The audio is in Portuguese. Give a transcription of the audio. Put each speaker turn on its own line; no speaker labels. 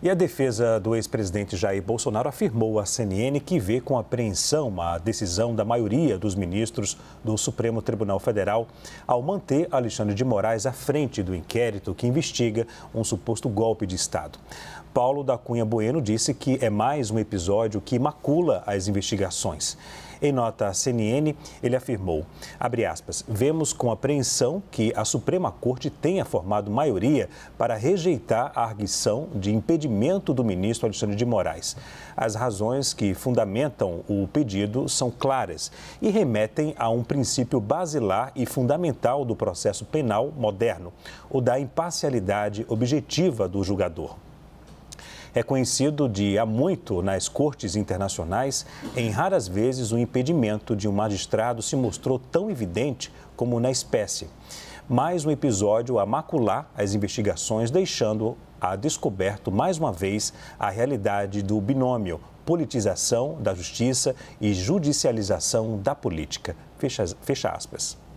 E a defesa do ex-presidente Jair Bolsonaro afirmou à CNN que vê com apreensão a decisão da maioria dos ministros do Supremo Tribunal Federal ao manter Alexandre de Moraes à frente do inquérito que investiga um suposto golpe de Estado. Paulo da Cunha Bueno disse que é mais um episódio que macula as investigações. Em nota à CNN, ele afirmou, aspas, vemos com apreensão que a Suprema Corte tenha formado maioria para rejeitar a arguição de impedimento do ministro Alexandre de Moraes. As razões que fundamentam o pedido são claras e remetem a um princípio basilar e fundamental do processo penal moderno, o da imparcialidade objetiva do julgador é conhecido de há muito nas cortes internacionais, em raras vezes o impedimento de um magistrado se mostrou tão evidente como na espécie. Mais um episódio a macular as investigações, deixando a descoberto mais uma vez a realidade do binômio politização da justiça e judicialização da política. Fecha, fecha aspas.